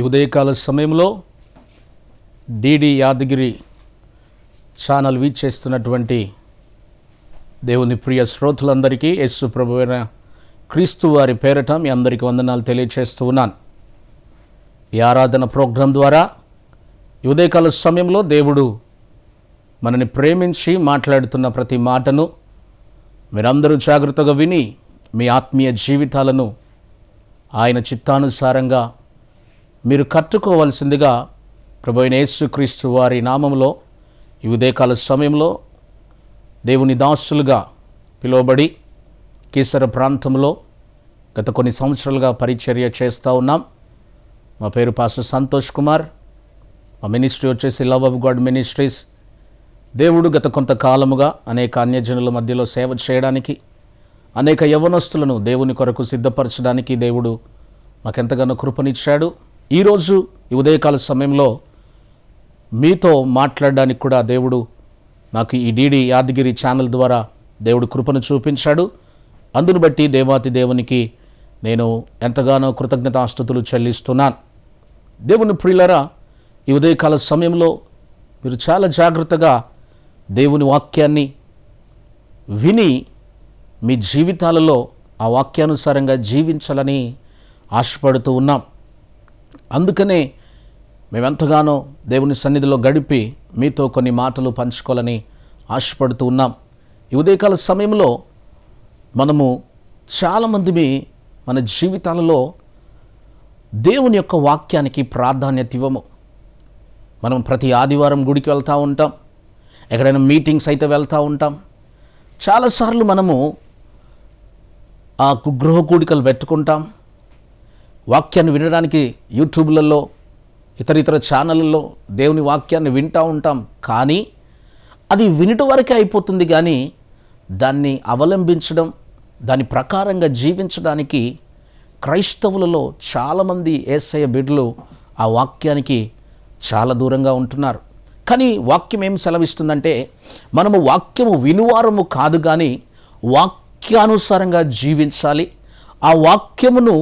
ఈ ఉదయకాల సమయంలో డిడి యాదగిరి ఛానల్ చేస్తున్నటువంటి దేవుని ప్రియ శ్రోతులందరికీ యేసు ప్రభువైన క్రీస్తు వారి పేరట మీ అందరికీ వందనాలు తెలియచేస్తూ ఉన్నాను ఈ ఆరాధన ప్రోగ్రాం ద్వారా ఉదయకాల సమయంలో దేవుడు మనని ప్రేమించి మాట్లాడుతున్న ప్రతి మాటను మీరందరూ జాగ్రత్తగా విని మీ ఆత్మీయ జీవితాలను ఆయన చిత్తానుసారంగా మీరు కట్టుకోవలసిందిగా ప్రభుైన యేసుక్రీస్తు వారి నామంలో ఈ ఉదయకాల సమయంలో దేవుని దాసులుగా పిలువబడి కీసర ప్రాంతంలో గత కొన్ని సంవత్సరాలుగా పరిచర్య చేస్తూ ఉన్నాం మా పేరు పాస్టర్ సంతోష్ కుమార్ మా మినిస్ట్రీ వచ్చేసి లవ్ ఆఫ్ గాడ్ మినిస్ట్రీస్ దేవుడు గత కొంతకాలముగా అనేక అన్యజనుల మధ్యలో సేవ చేయడానికి అనేక యవనస్తులను దేవుని కొరకు సిద్ధపరచడానికి దేవుడు మాకెంతగానో కృపనిచ్చాడు ఈరోజు ఈ ఉదయకాల సమయంలో మీతో మాట్లాడడానికి కూడా దేవుడు నాకు ఈ డీడీ యాదగిరి ఛానల్ ద్వారా దేవుడు కృపను చూపించాడు అందును బట్టి దేవాతి దేవునికి నేను ఎంతగానో ఆస్తుతులు చెల్లిస్తున్నాను దేవుని ప్రియులరా ఈ ఉదయకాల సమయంలో మీరు చాలా జాగ్రత్తగా దేవుని వాక్యాన్ని విని మీ జీవితాలలో ఆ వాక్యానుసారంగా జీవించాలని ఆశపడుతూ ఉన్నాం అందుకనే మేమెంతగానో దేవుని సన్నిధిలో గడిపి మీతో కొన్ని మాటలు పంచుకోవాలని ఆశపడుతూ ఉన్నాం ఈ ఉదయకాల సమయంలో మనము చాలామంది మన జీవితాలలో దేవుని యొక్క వాక్యానికి ప్రాధాన్యత ఇవ్వము మనం ప్రతి ఆదివారం గుడికి వెళ్తూ ఉంటాం ఎక్కడైనా మీటింగ్స్ అయితే వెళ్తూ ఉంటాం చాలాసార్లు మనము ఆ కుగ్రహ కూడికలు పెట్టుకుంటాం వాక్యాన్ని వినడానికి యూట్యూబ్లలో ఇతర ఇతర ఛానళ్ళలో దేవుని వాక్యాన్ని వింటూ ఉంటాం కానీ అది వినటం వరకే అయిపోతుంది కానీ దాన్ని అవలంబించడం దాని ప్రకారంగా జీవించడానికి క్రైస్తవులలో చాలామంది ఏసయ బిడ్డలు ఆ వాక్యానికి చాలా దూరంగా ఉంటున్నారు కానీ వాక్యం ఏం సెలవిస్తుందంటే మనము వాక్యము వినువారము కాదు కానీ వాక్యానుసారంగా జీవించాలి ఆ వాక్యమును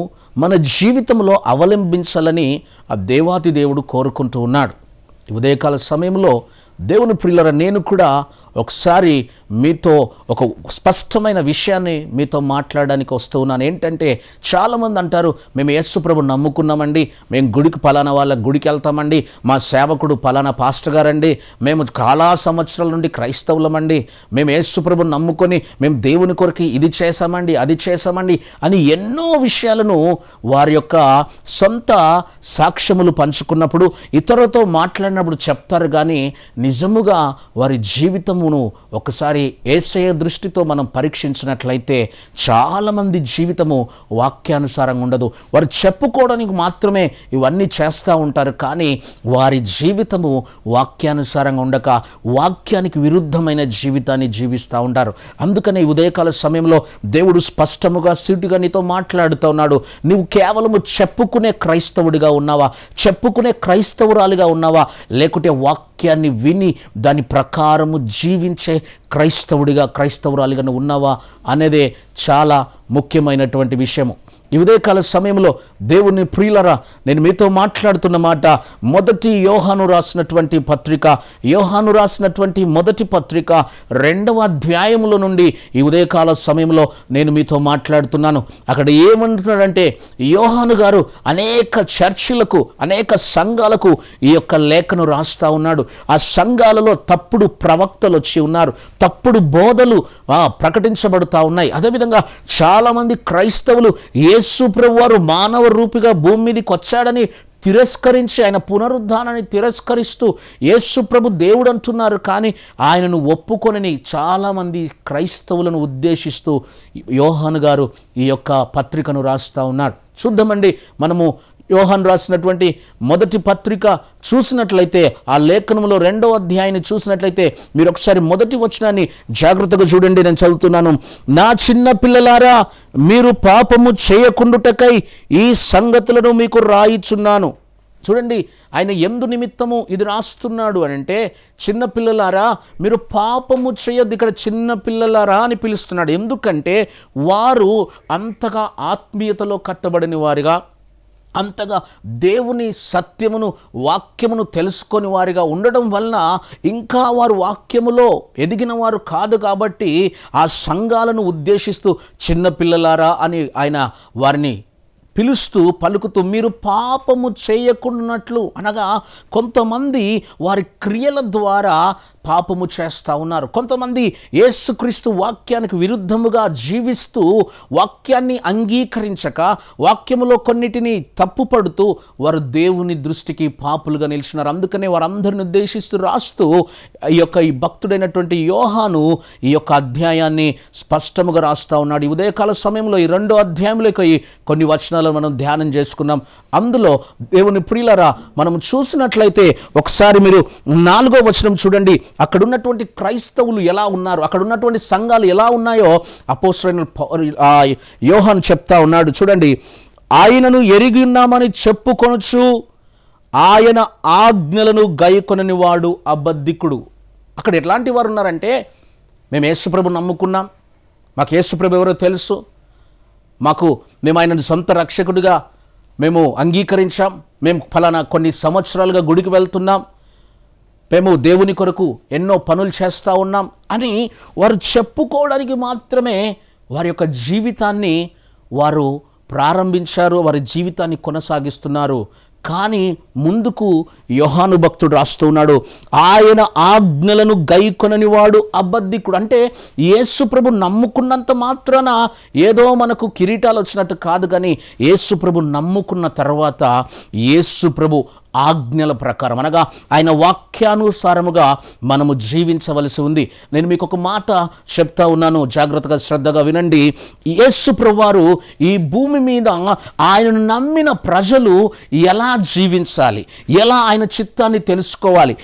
మన జీవితంలో అవలంబించాలని ఆ దేవాతి దేవుడు కోరుకుంటూ ఉన్నాడు ఉదయకాల సమయంలో దేవుని ప్రియులరా నేను కూడా ఒకసారి మీతో ఒక స్పష్టమైన విషయాన్ని మీతో మాట్లాడడానికి వస్తూ ఉన్నాను ఏంటంటే చాలామంది అంటారు మేము ప్రభు నమ్ముకున్నామండి మేము గుడికి పలానా వాళ్ళ గుడికి వెళ్తామండి మా సేవకుడు పలానా పాస్టర్ గారండి మేము చాలా సంవత్సరాల నుండి క్రైస్తవులమండి మేము ప్రభు నమ్ముకొని మేము దేవుని కొరకు ఇది చేసామండి అది చేశామండి అని ఎన్నో విషయాలను వారి యొక్క సొంత సాక్ష్యములు పంచుకున్నప్పుడు ఇతరులతో మాట్లాడినప్పుడు చెప్తారు కానీ నిజముగా వారి జీవితమును ఒకసారి ఏసయ దృష్టితో మనం పరీక్షించినట్లయితే చాలామంది జీవితము వాక్యానుసారంగా ఉండదు వారు చెప్పుకోవడానికి మాత్రమే ఇవన్నీ చేస్తూ ఉంటారు కానీ వారి జీవితము వాక్యానుసారంగా ఉండక వాక్యానికి విరుద్ధమైన జీవితాన్ని జీవిస్తూ ఉంటారు అందుకనే ఉదయకాల సమయంలో దేవుడు స్పష్టముగా సీటుగా నీతో మాట్లాడుతూ ఉన్నాడు నువ్వు కేవలము చెప్పుకునే క్రైస్తవుడిగా ఉన్నావా చెప్పుకునే క్రైస్తవురాలిగా ఉన్నావా లేకుంటే వాక్యాన్ని విని విని దాని ప్రకారము జీవించే క్రైస్తవుడిగా క్రైస్తవురాలిగా ఉన్నావా అనేదే చాలా ముఖ్యమైనటువంటి విషయము ఈ ఉదయకాల సమయంలో దేవుని ప్రియులరా నేను మీతో మాట్లాడుతున్న మాట మొదటి యోహాను రాసినటువంటి పత్రిక యోహాను రాసినటువంటి మొదటి పత్రిక రెండవ అధ్యాయంలో నుండి ఈ ఉదయకాల సమయంలో నేను మీతో మాట్లాడుతున్నాను అక్కడ ఏమంటున్నాడంటే యోహాను గారు అనేక చర్చిలకు అనేక సంఘాలకు ఈ యొక్క లేఖను రాస్తా ఉన్నాడు ఆ సంఘాలలో తప్పుడు ప్రవక్తలు వచ్చి ఉన్నారు తప్పుడు బోధలు ప్రకటించబడుతూ ఉన్నాయి అదేవిధంగా చాలామంది క్రైస్తవులు ఏ యేసు ప్రభు మానవ రూపిగా భూమి మీదకి వచ్చాడని తిరస్కరించి ఆయన పునరుద్ధానాన్ని తిరస్కరిస్తూ యేసు ప్రభు దేవుడు అంటున్నారు కానీ ఆయనను ఒప్పుకొని చాలామంది క్రైస్తవులను ఉద్దేశిస్తూ యోహాను గారు ఈ యొక్క పత్రికను రాస్తూ ఉన్నాడు చూద్దామండి మనము యోహన్ రాసినటువంటి మొదటి పత్రిక చూసినట్లయితే ఆ లేఖనంలో రెండవ అధ్యాయాన్ని చూసినట్లయితే మీరు ఒకసారి మొదటి వచనాన్ని జాగ్రత్తగా చూడండి నేను చదువుతున్నాను నా చిన్న పిల్లలారా మీరు పాపము చేయకుండుటకై ఈ సంగతులను మీకు రాయిచున్నాను చూడండి ఆయన ఎందు నిమిత్తము ఇది రాస్తున్నాడు అని అంటే చిన్నపిల్లలారా మీరు పాపము చేయొద్దు ఇక్కడ చిన్నపిల్లలారా అని పిలుస్తున్నాడు ఎందుకంటే వారు అంతగా ఆత్మీయతలో కట్టబడిన వారిగా అంతగా దేవుని సత్యమును వాక్యమును తెలుసుకొని వారిగా ఉండడం వలన ఇంకా వారు వాక్యములో ఎదిగిన వారు కాదు కాబట్టి ఆ సంఘాలను ఉద్దేశిస్తూ చిన్నపిల్లలారా అని ఆయన వారిని పిలుస్తూ పలుకుతూ మీరు పాపము చేయకుండాట్లు అనగా కొంతమంది వారి క్రియల ద్వారా పాపము చేస్తూ ఉన్నారు కొంతమంది యేసుక్రీస్తు వాక్యానికి విరుద్ధముగా జీవిస్తూ వాక్యాన్ని అంగీకరించక వాక్యములో కొన్నిటిని తప్పుపడుతూ వారు దేవుని దృష్టికి పాపులుగా నిలిచినారు అందుకనే వారందరిని ఉద్దేశిస్తూ రాస్తూ ఈ యొక్క ఈ భక్తుడైనటువంటి యోహాను ఈ యొక్క అధ్యాయాన్ని స్పష్టముగా రాస్తూ ఉన్నాడు ఈ ఉదయకాల సమయంలో ఈ రెండో అధ్యాయంలో కొన్ని వచనాలు వాక్యాలను మనం ధ్యానం చేసుకున్నాం అందులో దేవుని ప్రియులరా మనం చూసినట్లయితే ఒకసారి మీరు నాలుగో వచనం చూడండి అక్కడ ఉన్నటువంటి క్రైస్తవులు ఎలా ఉన్నారు అక్కడ ఉన్నటువంటి సంఘాలు ఎలా ఉన్నాయో అపోసరైన యోహన్ చెప్తా ఉన్నాడు చూడండి ఆయనను ఎరిగి ఉన్నామని చెప్పుకొనొచ్చు ఆయన ఆజ్ఞలను గైకొనని వాడు అబద్ధికుడు అక్కడ ఎట్లాంటి వారు ఉన్నారంటే మేము యేసుప్రభు నమ్ముకున్నాం మాకు యేసుప్రభు ఎవరో తెలుసు మాకు మేము ఆయనను సొంత రక్షకుడిగా మేము అంగీకరించాం మేము ఫలానా కొన్ని సంవత్సరాలుగా గుడికి వెళ్తున్నాం మేము దేవుని కొరకు ఎన్నో పనులు చేస్తూ ఉన్నాం అని వారు చెప్పుకోవడానికి మాత్రమే వారి యొక్క జీవితాన్ని వారు ప్రారంభించారు వారి జీవితాన్ని కొనసాగిస్తున్నారు కానీ ముందుకు యోహాను భక్తుడు రాస్తున్నాడు ఆయన ఆజ్ఞలను గైకొనని వాడు అబద్ధికుడు అంటే యేసుప్రభు నమ్ముకున్నంత మాత్రాన ఏదో మనకు కిరీటాలు వచ్చినట్టు కాదు కానీ యేసుప్రభు నమ్ముకున్న తర్వాత యేసుప్రభు ఆజ్ఞల ప్రకారం అనగా ఆయన వాక్యానుసారముగా మనము జీవించవలసి ఉంది నేను మీకు ఒక మాట చెప్తా ఉన్నాను జాగ్రత్తగా శ్రద్ధగా వినండి యేసు ప్రభువారు ఈ భూమి మీద ఆయనను నమ్మిన ప్రజలు ఎలా జీవించాలి ఎలా ఆయన చిత్తాన్ని తెలుసుకోవాలి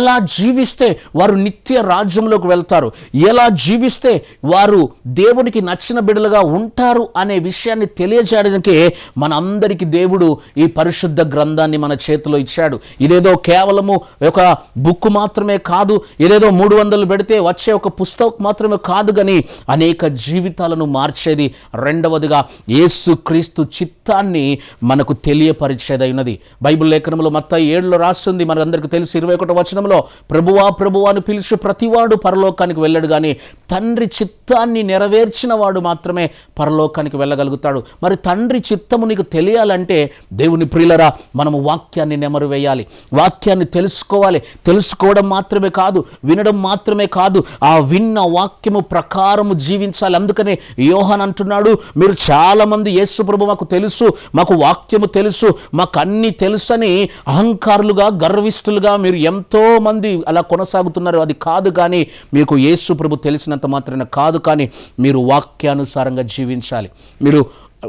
ఎలా జీవిస్తే వారు నిత్య రాజ్యంలోకి వెళ్తారు ఎలా జీవిస్తే వారు దేవునికి నచ్చిన బిడ్డలుగా ఉంటారు అనే విషయాన్ని తెలియజేయడానికే మనందరికీ దేవుడు ఈ పరిశుద్ధ గ్రంథాన్ని మన చేతిలో ఇచ్చాడు ఇదేదో కేవలము ఒక బుక్ మాత్రమే కాదు ఇదేదో మూడు వందలు పెడితే వచ్చే ఒక పుస్తకం మాత్రమే కాదు కానీ అనేక జీవితాలను మార్చేది రెండవదిగా యేసు క్రీస్తు చిత్తాన్ని మనకు తెలియపరిచేదైనది బైబిల్ లేఖనంలో మొత్తం ఏడులో రాస్తుంది మనందరికీ తెలిసి ఇరవై ఒకటో వచనంలో ప్రభువా ప్రభువాను అని పిలిచి ప్రతివాడు పరలోకానికి వెళ్ళాడు కానీ తండ్రి చిత్తాన్ని నెరవేర్చిన వాడు మాత్రమే పరలోకానికి వెళ్ళగలుగుతాడు మరి తండ్రి చిత్తము నీకు తెలియాలంటే దేవుని ప్రియులరా మనము వాక్యాన్ని పామరు వేయాలి వాక్యాన్ని తెలుసుకోవాలి తెలుసుకోవడం మాత్రమే కాదు వినడం మాత్రమే కాదు ఆ విన్న వాక్యము ప్రకారము జీవించాలి అందుకనే యోహన్ అంటున్నాడు మీరు చాలామంది యేసు ప్రభు మాకు తెలుసు మాకు వాక్యము తెలుసు మాకు అన్నీ తెలుసని అహంకారులుగా గర్విష్ఠులుగా మీరు ఎంతోమంది అలా కొనసాగుతున్నారు అది కాదు కానీ మీకు యేసు ప్రభు తెలిసినంత మాత్రమే కాదు కానీ మీరు వాక్యానుసారంగా జీవించాలి మీరు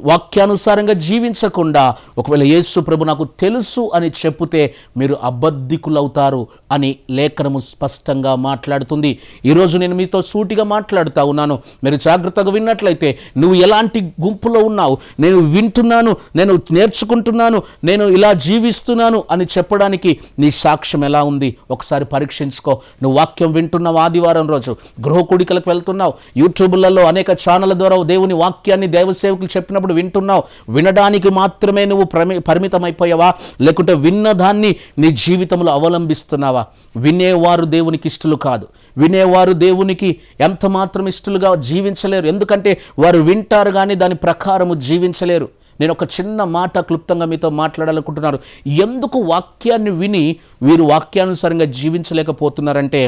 వాక్యానుసారంగా జీవించకుండా ఒకవేళ యేసు ప్రభు నాకు తెలుసు అని చెప్తే మీరు అబద్ధికులవుతారు అని లేఖనము స్పష్టంగా మాట్లాడుతుంది ఈరోజు నేను మీతో సూటిగా మాట్లాడుతూ ఉన్నాను మీరు జాగ్రత్తగా విన్నట్లయితే నువ్వు ఎలాంటి గుంపులో ఉన్నావు నేను వింటున్నాను నేను నేర్చుకుంటున్నాను నేను ఇలా జీవిస్తున్నాను అని చెప్పడానికి నీ సాక్ష్యం ఎలా ఉంది ఒకసారి పరీక్షించుకో నువ్వు వాక్యం వింటున్నావు ఆదివారం రోజు గృహకూడికలకు వెళ్తున్నావు యూట్యూబ్లలో అనేక ఛానళ్ళ ద్వారా దేవుని వాక్యాన్ని దేవసేవకులు చెప్పినప్పుడు అప్పుడు వింటున్నావు వినడానికి మాత్రమే నువ్వు ప్రమి పరిమితమైపోయావా లేకుంటే విన్నదాన్ని నీ జీవితంలో అవలంబిస్తున్నావా వినేవారు దేవునికి ఇష్టలు కాదు వినేవారు దేవునికి ఎంత మాత్రం ఇష్టలుగా జీవించలేరు ఎందుకంటే వారు వింటారు కానీ దాని ప్రకారము జీవించలేరు నేను ఒక చిన్న మాట క్లుప్తంగా మీతో మాట్లాడాలనుకుంటున్నారు ఎందుకు వాక్యాన్ని విని వీరు వాక్యానుసారంగా జీవించలేకపోతున్నారంటే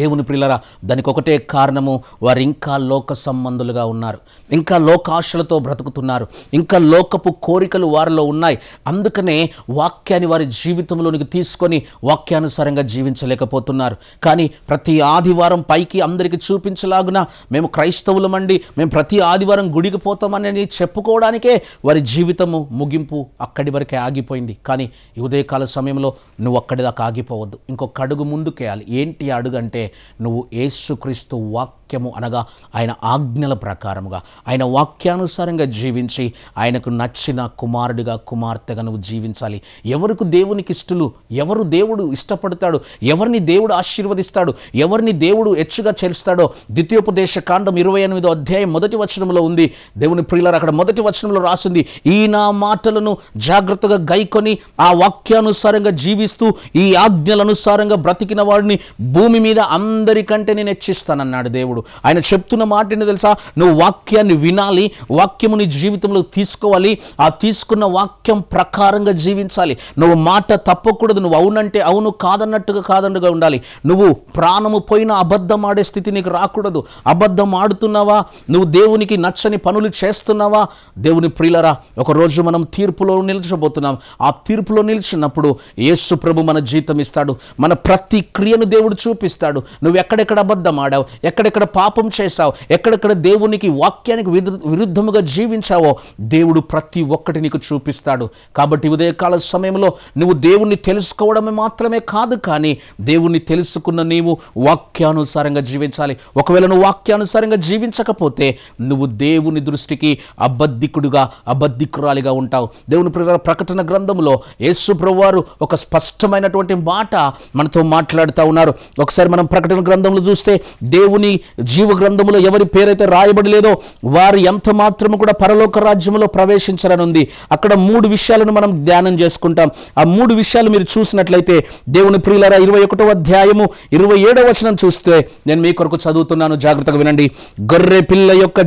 దేవుని ప్రిల్లరా దానికి ఒకటే కారణము వారు ఇంకా లోక సంబంధులుగా ఉన్నారు ఇంకా లోకాశలతో బ్రతుకుతున్నారు ఇంకా లోకపు కోరికలు వారిలో ఉన్నాయి అందుకనే వాక్యాన్ని వారి జీవితంలోనికి తీసుకొని వాక్యానుసారంగా జీవించలేకపోతున్నారు కానీ ప్రతి ఆదివారం పైకి అందరికీ చూపించలాగున మేము క్రైస్తవులమండి మేము ప్రతి ఆదివారం గుడికి పోతామని చెప్పుకోవడానికే వారి జీవితము ముగింపు అక్కడి వరకే ఆగిపోయింది కానీ ఉదయకాల సమయంలో నువ్వు అక్కడి దాకా ఆగిపోవద్దు ఇంకొక అడుగు ముందుకేయాలి ఏంటి అడుగు ఎందుకంటే నువ్వు ఏసుక్రీస్తు వాక్ వాక్యము అనగా ఆయన ఆజ్ఞల ప్రకారముగా ఆయన వాక్యానుసారంగా జీవించి ఆయనకు నచ్చిన కుమారుడిగా కుమార్తెగా నువ్వు జీవించాలి ఎవరికి దేవునికి ఇష్టలు ఎవరు దేవుడు ఇష్టపడతాడు ఎవరిని దేవుడు ఆశీర్వదిస్తాడు ఎవరిని దేవుడు హెచ్చుగా చేరుస్తాడో ద్వితీయోపదేశ కాండం ఇరవై ఎనిమిదో అధ్యాయం మొదటి వచనంలో ఉంది దేవుని ప్రియులారు అక్కడ మొదటి వచనంలో రాసింది ఈ నా మాటలను జాగ్రత్తగా గైకొని ఆ వాక్యానుసారంగా జీవిస్తూ ఈ ఆజ్ఞలనుసారంగా బ్రతికిన వాడిని భూమి మీద అందరికంటే నేను హెచ్చిస్తానన్నాడు దేవుడు దేవుడు ఆయన చెప్తున్న మాట ఏంటి తెలుసా నువ్వు వాక్యాన్ని వినాలి వాక్యము నీ జీవితంలో తీసుకోవాలి ఆ తీసుకున్న వాక్యం ప్రకారంగా జీవించాలి నువ్వు మాట తప్పకూడదు నువ్వు అవునంటే అవును కాదన్నట్టుగా కాదన్నట్టుగా ఉండాలి నువ్వు ప్రాణము పోయిన అబద్ధం ఆడే స్థితి నీకు రాకూడదు అబద్ధం ఆడుతున్నావా నువ్వు దేవునికి నచ్చని పనులు చేస్తున్నావా దేవుని ప్రియులరా ఒకరోజు మనం తీర్పులో నిలిచబోతున్నాం ఆ తీర్పులో నిలిచినప్పుడు యేసు ప్రభు మన జీతం ఇస్తాడు మన ప్రతి క్రియను దేవుడు చూపిస్తాడు నువ్వు ఎక్కడెక్కడ అబద్ధం ఆడావు ఎక్కడెక్కడ పాపం చేశావు ఎక్కడెక్కడ దేవునికి వాక్యానికి విరుద్ధముగా జీవించావో దేవుడు ప్రతి ఒక్కటి నీకు చూపిస్తాడు కాబట్టి ఉదయకాల సమయంలో నువ్వు దేవుణ్ణి తెలుసుకోవడమే మాత్రమే కాదు కానీ దేవుణ్ణి తెలుసుకున్న నీవు వాక్యానుసారంగా జీవించాలి ఒకవేళ నువ్వు వాక్యానుసారంగా జీవించకపోతే నువ్వు దేవుని దృష్టికి అబద్ధికుడుగా అబద్ధికురాలిగా ఉంటావు దేవుని ప్రకటన గ్రంథంలో యేసు వారు ఒక స్పష్టమైనటువంటి మాట మనతో మాట్లాడుతూ ఉన్నారు ఒకసారి మనం ప్రకటన గ్రంథంలో చూస్తే దేవుని జీవగ్రంథములో ఎవరి పేరైతే రాయబడి లేదో వారు ఎంత మాత్రము కూడా పరలోక రాజ్యంలో ప్రవేశించరనుంది అక్కడ మూడు విషయాలను మనం ధ్యానం చేసుకుంటాం ఆ మూడు విషయాలు మీరు చూసినట్లయితే దేవుని ప్రియులరా ఇరవై ఒకటో అధ్యాయము ఇరవై ఏడవ వచనం చూస్తే నేను మీ కొరకు చదువుతున్నాను జాగ్రత్తగా వినండి గొర్రె పిల్ల యొక్క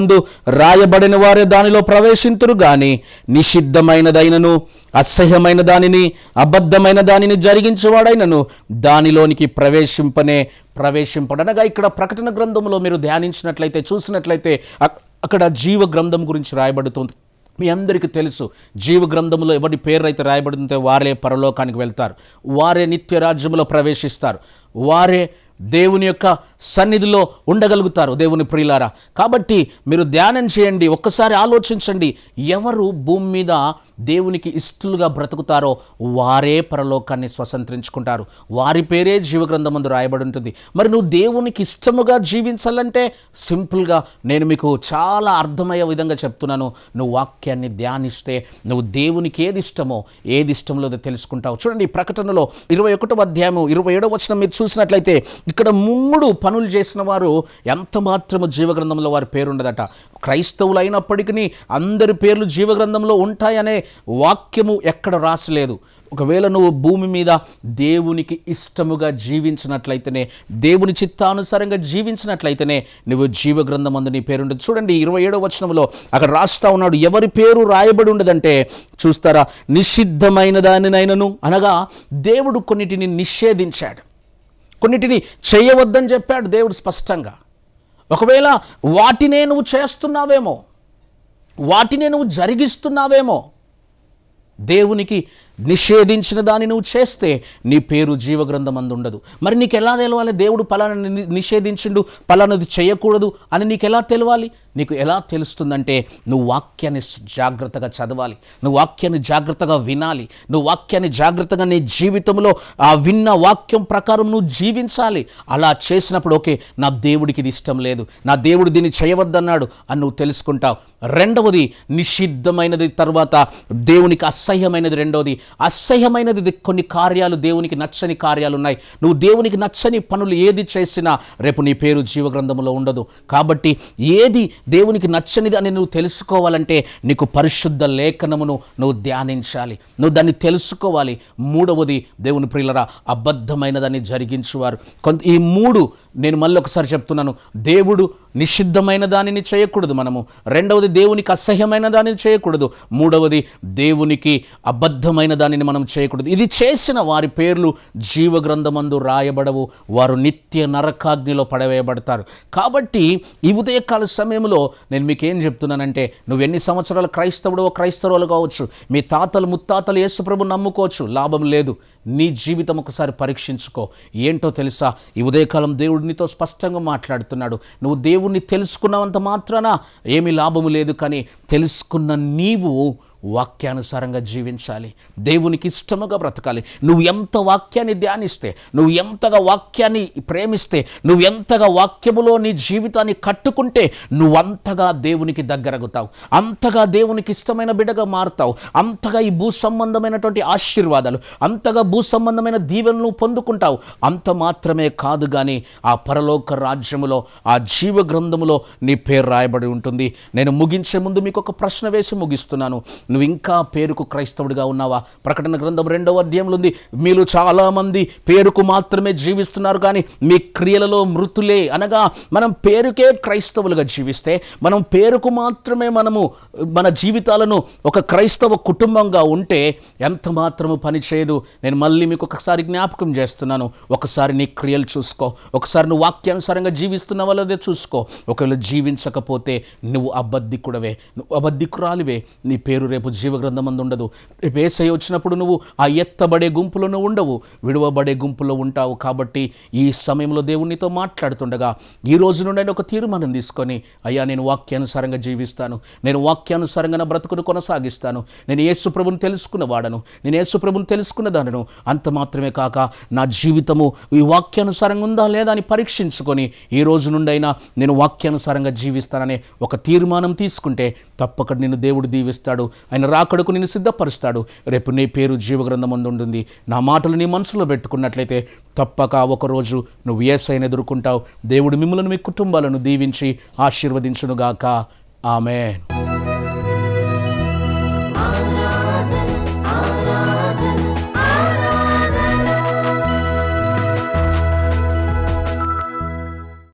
అందు రాయబడిన వారే దానిలో ప్రవేశింతురు గాని నిషిద్ధమైనదైనను అసహ్యమైన దానిని అబద్ధమైన దానిని జరిగించేవాడైనను దానిలోనికి ప్రవేశింపనే ప్రవేశింపడనగా ఇక్కడ ప్రకటన గ్రంథంలో మీరు ధ్యానించినట్లయితే చూసినట్లయితే అక్కడ జీవ గ్రంథం గురించి రాయబడుతుంది మీ అందరికీ తెలుసు జీవ గ్రంథంలో ఎవరి పేరు అయితే రాయబడుతుంటే వారే పరలోకానికి వెళ్తారు వారే నిత్య రాజ్యంలో ప్రవేశిస్తారు వారే దేవుని యొక్క సన్నిధిలో ఉండగలుగుతారు దేవుని ప్రియులారా కాబట్టి మీరు ధ్యానం చేయండి ఒక్కసారి ఆలోచించండి ఎవరు భూమి మీద దేవునికి ఇష్టలుగా బ్రతుకుతారో వారే పరలోకాన్ని స్వతంత్రించుకుంటారు వారి పేరే జీవగ్రంథం ముందు రాయబడి ఉంటుంది మరి నువ్వు దేవునికి ఇష్టముగా జీవించాలంటే సింపుల్గా నేను మీకు చాలా అర్థమయ్యే విధంగా చెప్తున్నాను నువ్వు వాక్యాన్ని ధ్యానిస్తే నువ్వు దేవునికి ఏది ఇష్టమో ఏది ఇష్టంలో తెలుసుకుంటావు చూడండి ప్రకటనలో ఇరవై ఒకటో అధ్యాయము ఇరవై ఏడో వచ్చిన మీరు చూసినట్లయితే ఇక్కడ మూడు పనులు చేసిన వారు ఎంత మాత్రము జీవగ్రంథంలో వారి పేరుండదట అయినప్పటికీ అందరి పేర్లు జీవగ్రంథంలో ఉంటాయనే వాక్యము ఎక్కడ రాసలేదు ఒకవేళ నువ్వు భూమి మీద దేవునికి ఇష్టముగా జీవించినట్లయితేనే దేవుని చిత్తానుసారంగా జీవించినట్లయితేనే నువ్వు జీవగ్రంథం అందు నీ పేరు ఉండదు చూడండి ఇరవై ఏడవ వచనంలో అక్కడ రాస్తా ఉన్నాడు ఎవరి పేరు రాయబడి ఉండదంటే చూస్తారా నిషిద్ధమైన దానినైనను అనగా దేవుడు కొన్నిటిని నిషేధించాడు కొన్నిటిని చేయవద్దని చెప్పాడు దేవుడు స్పష్టంగా ఒకవేళ వాటినే నువ్వు చేస్తున్నావేమో వాటినే నువ్వు జరిగిస్తున్నావేమో దేవునికి నిషేధించిన దాన్ని నువ్వు చేస్తే నీ పేరు జీవగ్రంథం అందు ఉండదు మరి నీకు ఎలా తెలవాలి దేవుడు పలానని నిషేధించిండు పలానది చేయకూడదు అని నీకు ఎలా తెలవాలి నీకు ఎలా తెలుస్తుందంటే నువ్వు వాక్యాన్ని జాగ్రత్తగా చదవాలి నువ్వు వాక్యాన్ని జాగ్రత్తగా వినాలి నువ్వు వాక్యాన్ని జాగ్రత్తగా నీ జీవితంలో ఆ విన్న వాక్యం ప్రకారం నువ్వు జీవించాలి అలా చేసినప్పుడు ఓకే నా దేవుడికి ఇది ఇష్టం లేదు నా దేవుడు దీన్ని చేయవద్దన్నాడు అని నువ్వు తెలుసుకుంటావు రెండవది నిషిద్ధమైనది తర్వాత దేవునికి అసహ్యమైనది రెండవది అసహ్యమైనది కొన్ని కార్యాలు దేవునికి నచ్చని కార్యాలు ఉన్నాయి నువ్వు దేవునికి నచ్చని పనులు ఏది చేసినా రేపు నీ పేరు జీవగ్రంథంలో ఉండదు కాబట్టి ఏది దేవునికి నచ్చనిది అని నువ్వు తెలుసుకోవాలంటే నీకు పరిశుద్ధ లేఖనమును నువ్వు ధ్యానించాలి నువ్వు దాన్ని తెలుసుకోవాలి మూడవది దేవుని ప్రియులరా అబద్ధమైనదని జరిగించేవారు కొంత ఈ మూడు నేను మళ్ళీ ఒకసారి చెప్తున్నాను దేవుడు నిషిద్ధమైన దానిని చేయకూడదు మనము రెండవది దేవునికి అసహ్యమైన దానిని చేయకూడదు మూడవది దేవునికి అబద్ధమైన దానిని మనం చేయకూడదు ఇది చేసిన వారి పేర్లు జీవగ్రంథమందు రాయబడవు వారు నిత్య నరకాగ్నిలో పడవేయబడతారు కాబట్టి ఈ ఉదయకాల సమయంలో నేను మీకేం చెప్తున్నానంటే నువ్వు ఎన్ని సంవత్సరాల క్రైస్తవుడో క్రైస్తవులు కావచ్చు మీ తాతలు ముత్తాతలు యేసుప్రభు నమ్ముకోవచ్చు లాభం లేదు నీ జీవితం ఒకసారి పరీక్షించుకో ఏంటో తెలుసా ఈ ఉదయకాలం దేవుడు నీతో స్పష్టంగా మాట్లాడుతున్నాడు నువ్వు దేవుణ్ణి తెలుసుకున్నంత మాత్రాన ఏమీ లాభము లేదు కానీ తెలుసుకున్న నీవు వాక్యానుసారంగా జీవించాలి దేవునికి ఇష్టముగా బ్రతకాలి నువ్వు ఎంత వాక్యాన్ని ధ్యానిస్తే నువ్వు ఎంతగా వాక్యాన్ని ప్రేమిస్తే నువ్వు ఎంతగా వాక్యములో నీ జీవితాన్ని కట్టుకుంటే నువ్వు అంతగా దేవునికి దగ్గరగుతావు అంతగా దేవునికి ఇష్టమైన బిడగా మారుతావు అంతగా ఈ భూ సంబంధమైనటువంటి ఆశీర్వాదాలు అంతగా భూ సంబంధమైన దీవెనలు పొందుకుంటావు అంత మాత్రమే కాదు కానీ ఆ పరలోక రాజ్యములో ఆ జీవ గ్రంథములో నీ పేరు రాయబడి ఉంటుంది నేను ముగించే ముందు మీకు ఒక ప్రశ్న వేసి ముగిస్తున్నాను నువ్వు ఇంకా పేరుకు క్రైస్తవుడిగా ఉన్నావా ప్రకటన గ్రంథం రెండవ అధ్యాయంలో ఉంది మీరు చాలామంది పేరుకు మాత్రమే జీవిస్తున్నారు కానీ మీ క్రియలలో మృతులే అనగా మనం పేరుకే క్రైస్తవులుగా జీవిస్తే మనం పేరుకు మాత్రమే మనము మన జీవితాలను ఒక క్రైస్తవ కుటుంబంగా ఉంటే ఎంత మాత్రము పనిచేయదు నేను మళ్ళీ మీకు ఒకసారి జ్ఞాపకం చేస్తున్నాను ఒకసారి నీ క్రియలు చూసుకో ఒకసారి నువ్వు వాక్యానుసారంగా జీవిస్తున్న వాళ్ళదే చూసుకో ఒకవేళ జీవించకపోతే నువ్వు అబద్ధికుడవే నువ్వు అబద్ధికురాలివే నీ పేరు రేపు రేపు జీవ ఉండదు రేపు వచ్చినప్పుడు నువ్వు ఆ ఎత్తబడే గుంపులో నువ్వు ఉండవు విడవబడే గుంపులో ఉంటావు కాబట్టి ఈ సమయంలో దేవునితో మాట్లాడుతుండగా ఈ రోజు నుండి ఒక తీర్మానం తీసుకొని అయ్యా నేను వాక్యానుసారంగా జీవిస్తాను నేను వాక్యానుసారంగా నా బ్రతుకును కొనసాగిస్తాను నేను యేసు తెలుసుకున్న వాడను నేను యేసు తెలుసుకున్న దానను అంత మాత్రమే కాక నా జీవితము ఈ వాక్యానుసారంగా ఉందా లేదా అని పరీక్షించుకొని ఈ రోజు నుండైనా నేను వాక్యానుసారంగా జీవిస్తాననే ఒక తీర్మానం తీసుకుంటే తప్పక నిన్ను దేవుడు దీవిస్తాడు ఆయన రాకడకు నేను సిద్ధపరుస్తాడు రేపు నీ పేరు జీవగ్రంథం ఉంటుంది నా మాటలు నీ మనసులో పెట్టుకున్నట్లయితే తప్పక ఒకరోజు నువ్వు ఏసైన ఎదుర్కొంటావు దేవుడు మిమ్మల్ని మీ కుటుంబాలను దీవించి ఆశీర్వదించునుగాక ఆమె